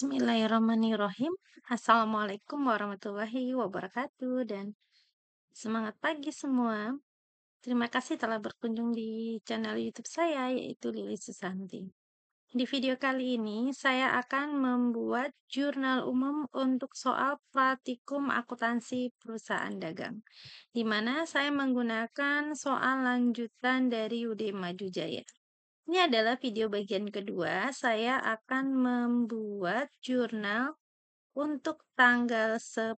Bismillahirrahmanirrahim. Assalamualaikum warahmatullahi wabarakatuh dan semangat pagi semua. Terima kasih telah berkunjung di channel YouTube saya yaitu Lili Susanti. Di video kali ini saya akan membuat jurnal umum untuk soal praktikum akuntansi perusahaan dagang di mana saya menggunakan soal lanjutan dari Maju Jaya. Ini adalah video bagian kedua. Saya akan membuat jurnal untuk tanggal 10.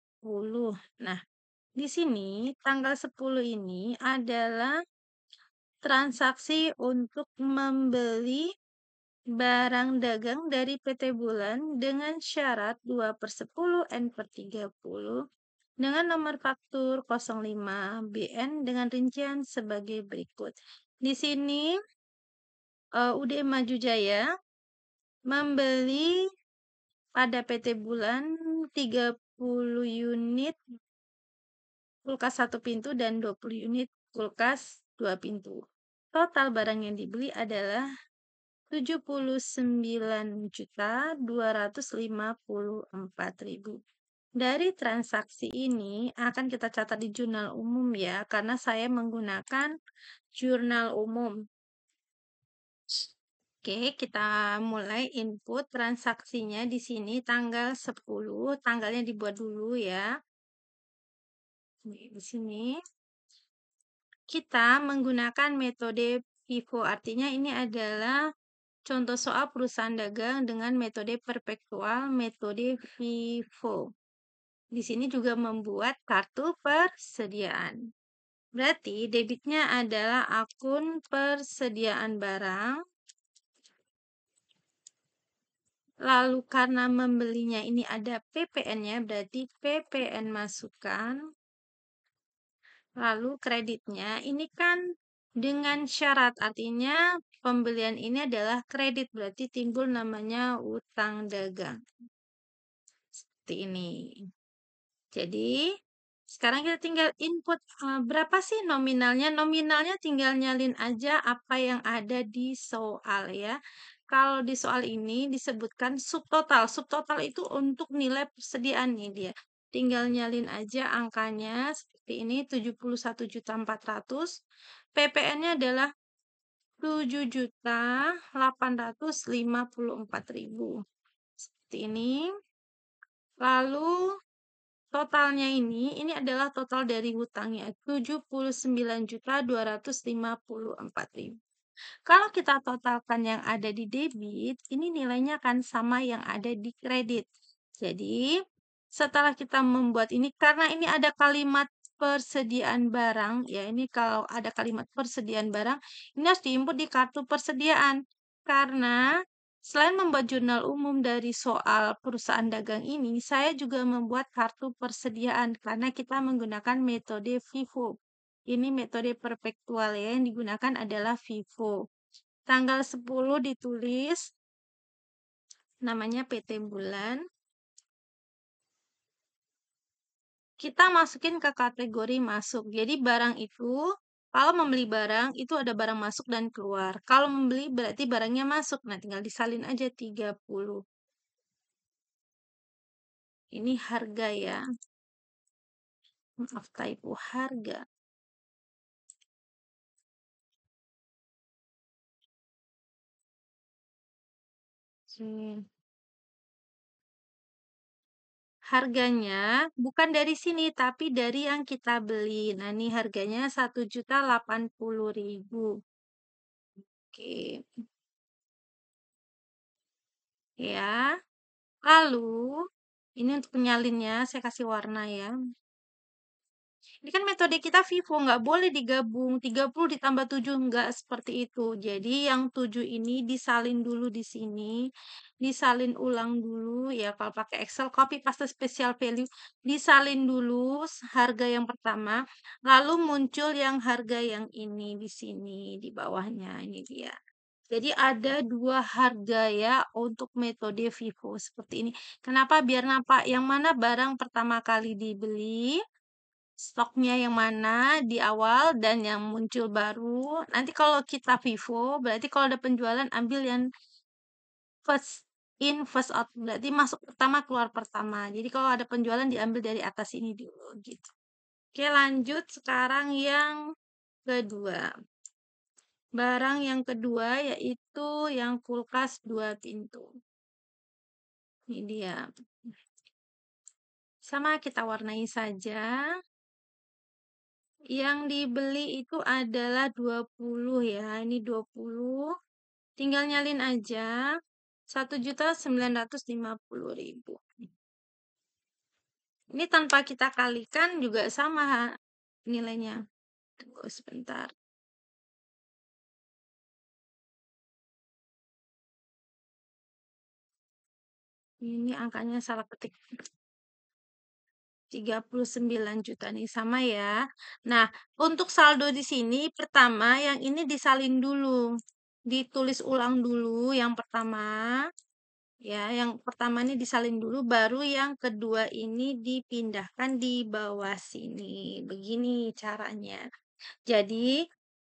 Nah, di sini tanggal 10 ini adalah transaksi untuk membeli barang dagang dari PT Bulan dengan syarat 2 per 10 N per 30 dengan nomor faktur 05 BN dengan rincian sebagai berikut. Di sini uh, eh, UD Maju Jaya membeli pada PT Bulan 30 unit kulkas satu pintu dan 20 unit kulkas dua pintu. Total barang yang dibeli adalah 79.254.000. Dari transaksi ini akan kita catat di jurnal umum ya, karena saya menggunakan jurnal umum. Oke, kita mulai input transaksinya di sini tanggal 10, tanggalnya dibuat dulu ya. di sini. Kita menggunakan metode FIFO artinya ini adalah contoh soal perusahaan dagang dengan metode perpektual, metode vivo. Di sini juga membuat kartu persediaan. Berarti debitnya adalah akun persediaan barang Lalu karena membelinya ini ada PPN-nya, berarti PPN masukan. Lalu kreditnya, ini kan dengan syarat artinya pembelian ini adalah kredit, berarti timbul namanya utang dagang. Seperti ini. Jadi, sekarang kita tinggal input eh, berapa sih nominalnya. Nominalnya tinggal nyalin aja apa yang ada di soal ya kalau di soal ini disebutkan subtotal. Subtotal itu untuk nilai persediaan nih dia. Tinggal nyalin aja angkanya seperti ini 71.400. PPN-nya adalah 7.854.000. Seperti ini. Lalu totalnya ini ini adalah total dari hutangnya 79.254.000. Kalau kita totalkan yang ada di debit, ini nilainya akan sama yang ada di kredit. Jadi, setelah kita membuat ini, karena ini ada kalimat persediaan barang, ya ini kalau ada kalimat persediaan barang, ini harus diinput di kartu persediaan. Karena selain membuat jurnal umum dari soal perusahaan dagang ini, saya juga membuat kartu persediaan karena kita menggunakan metode FIFO. Ini metode perpektual ya, yang digunakan adalah FIFO. Tanggal 10 ditulis namanya PT bulan. Kita masukin ke kategori masuk. Jadi barang itu kalau membeli barang itu ada barang masuk dan keluar. Kalau membeli berarti barangnya masuk. Nah, tinggal disalin aja 30. Ini harga ya. Maaf typo harga. Harganya bukan dari sini, tapi dari yang kita beli. Nah, ini harganya Rp1.080.000. Oke. Ya. Lalu, ini untuk penyalinnya saya kasih warna ya. Ini kan metode kita vivo, nggak boleh digabung. 30 ditambah 7, nggak seperti itu. Jadi yang 7 ini disalin dulu di sini. Disalin ulang dulu, ya kalau pakai Excel, copy paste special value. Disalin dulu harga yang pertama, lalu muncul yang harga yang ini di sini, di bawahnya. Ini dia. Jadi ada dua harga ya untuk metode FIFO seperti ini. Kenapa? Biar nampak yang mana barang pertama kali dibeli, stoknya yang mana di awal dan yang muncul baru. Nanti kalau kita vivo, berarti kalau ada penjualan ambil yang first in first out. Berarti masuk pertama keluar pertama. Jadi kalau ada penjualan diambil dari atas ini dulu gitu. Oke, lanjut sekarang yang kedua. Barang yang kedua yaitu yang kulkas dua pintu. Ini dia. Sama kita warnai saja. Yang dibeli itu adalah 20 ya. Ini 20. Tinggal nyalin aja. 1.950.000. Ini tanpa kita kalikan juga sama nilainya. Tunggu sebentar. Ini angkanya salah ketik. 39 juta nih, sama ya. Nah, untuk saldo di sini, pertama yang ini disalin dulu. Ditulis ulang dulu yang pertama. Ya, yang pertama ini disalin dulu, baru yang kedua ini dipindahkan di bawah sini. Begini caranya. Jadi,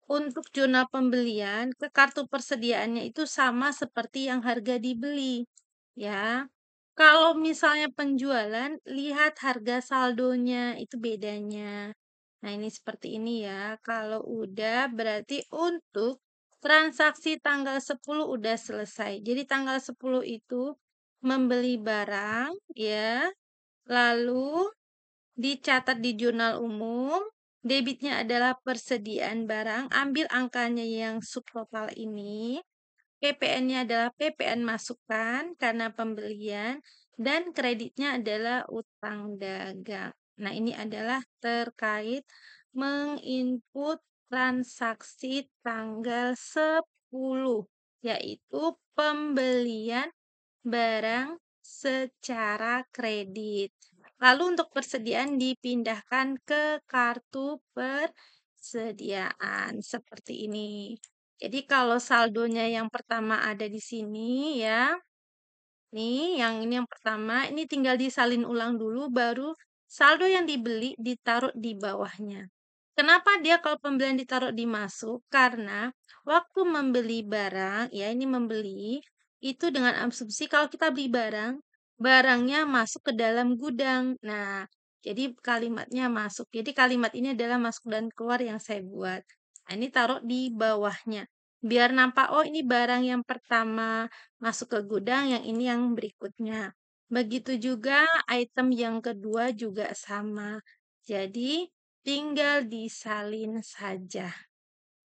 untuk jurnal pembelian, ke kartu persediaannya itu sama seperti yang harga dibeli. Ya, kalau misalnya penjualan, lihat harga saldonya, itu bedanya. Nah, ini seperti ini ya. Kalau udah, berarti untuk transaksi tanggal 10 udah selesai. Jadi tanggal 10 itu membeli barang, ya. Lalu dicatat di jurnal umum, debitnya adalah persediaan barang, ambil angkanya yang subtotal ini, PPN-nya adalah PPN masukan karena pembelian dan kreditnya adalah utang dagang. Nah, ini adalah terkait menginput transaksi tanggal 10 yaitu pembelian barang secara kredit. Lalu untuk persediaan dipindahkan ke kartu persediaan seperti ini. Jadi kalau saldonya yang pertama ada di sini ya. Nih, yang ini yang pertama, ini tinggal disalin ulang dulu baru saldo yang dibeli ditaruh di bawahnya. Kenapa dia kalau pembelian ditaruh di masuk? Karena waktu membeli barang, ya ini membeli, itu dengan asumsi kalau kita beli barang, barangnya masuk ke dalam gudang. Nah, jadi kalimatnya masuk. Jadi kalimat ini adalah masuk dan keluar yang saya buat. Nah, ini taruh di bawahnya. Biar nampak, oh ini barang yang pertama masuk ke gudang, yang ini yang berikutnya. Begitu juga item yang kedua juga sama. Jadi, tinggal disalin saja.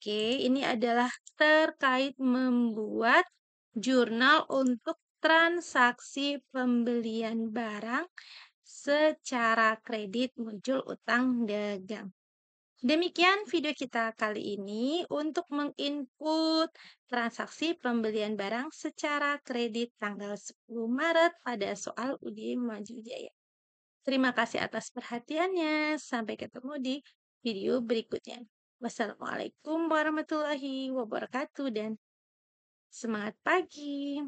Oke, ini adalah terkait membuat jurnal untuk transaksi pembelian barang secara kredit muncul utang dagang. Demikian video kita kali ini untuk menginput transaksi pembelian barang secara kredit tanggal 10 Maret pada soal UDI Maju Jaya. Terima kasih atas perhatiannya. Sampai ketemu di video berikutnya. Wassalamualaikum warahmatullahi wabarakatuh dan semangat pagi.